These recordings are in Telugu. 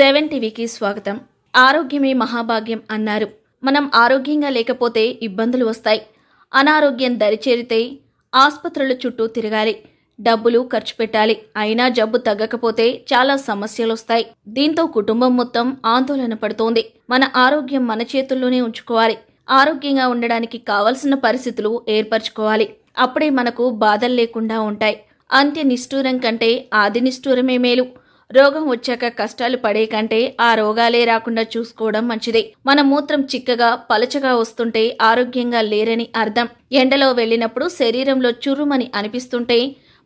సెవెన్ టీవీకి స్వాగతం ఆరోగ్యమే మహాభాగ్యం అన్నారు మనం ఆరోగ్యంగా లేకపోతే ఇబ్బందులు వస్తాయి అనారోగ్యం దరిచేరితే ఆసుపత్రుల చుట్టూ తిరగాలి డబ్బులు ఖర్చు పెట్టాలి అయినా జబ్బు తగ్గకపోతే చాలా సమస్యలు వస్తాయి దీంతో కుటుంబం మొత్తం ఆందోళన పడుతోంది మన ఆరోగ్యం మన చేతుల్లోనే ఉంచుకోవాలి ఆరోగ్యంగా ఉండడానికి కావలసిన పరిస్థితులు ఏర్పరచుకోవాలి అప్పుడే మనకు బాధలు లేకుండా ఉంటాయి అంత్య నిష్ఠూరం కంటే ఆది నిష్ఠూరమే మేలు రోగం వచ్చాక కష్టాలు పడే కంటే ఆ రోగాలే రాకుండా చూసుకోవడం మంచిదే మన మూత్రం చిక్కగా పలచగా వస్తుంటే ఆరోగ్యంగా లేరని అర్థం ఎండలో వెళ్ళినప్పుడు శరీరంలో చురుమని అనిపిస్తుంటే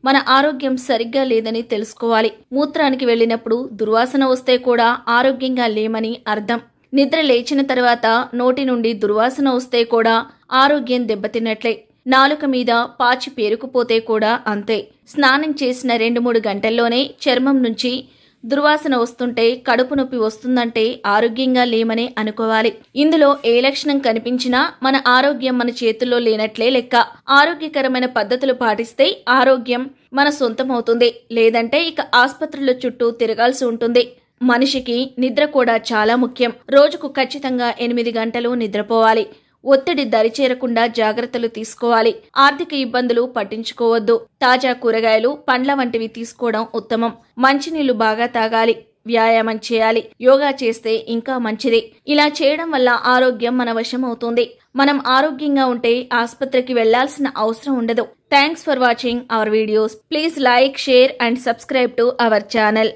మన ఆరోగ్యం సరిగ్గా లేదని తెలుసుకోవాలి మూత్రానికి వెళ్ళినప్పుడు దుర్వాసన వస్తే కూడా ఆరోగ్యంగా లేమని అర్థం నిద్ర లేచిన తర్వాత నోటి నుండి దుర్వాసన వస్తే కూడా ఆరోగ్యం దెబ్బతిన్నట్లే నాలుక మీద పాచి పేరుకుపోతే కూడా అంతే స్నానం చేసిన రెండు మూడు గంటల్లోనే చర్మం నుంచి దుర్వాసన వస్తుంటే కడుపు నొప్పి వస్తుందంటే ఆరోగ్యంగా లేమనే అనుకోవాలి ఇందులో ఏ లక్షణం కనిపించినా మన ఆరోగ్యం మన చేతుల్లో లేనట్లే లెక్క ఆరోగ్యకరమైన పద్ధతులు పాటిస్తే ఆరోగ్యం మన సొంతమవుతుంది లేదంటే ఇక ఆసుపత్రుల చుట్టూ తిరగాల్సి ఉంటుంది మనిషికి నిద్ర కూడా చాలా ముఖ్యం రోజుకు ఖచ్చితంగా ఎనిమిది గంటలు నిద్రపోవాలి ఒత్తిడి దరిచేరకుండా జాగ్రత్తలు తీసుకోవాలి ఆర్థిక ఇబ్బందులు పట్టించుకోవద్దు తాజా కూరగాయలు పండ్ల వంటివి తీసుకోవడం ఉత్తమం మంచినీళ్లు బాగా తాగాలి వ్యాయామం చేయాలి యోగా చేస్తే ఇంకా మంచిది ఇలా చేయడం వల్ల ఆరోగ్యం మన వశం అవుతుంది మనం ఆరోగ్యంగా ఉంటే ఆసుపత్రికి వెళ్లాల్సిన అవసరం ఉండదు thanks for watching our videos please like share and subscribe to our channel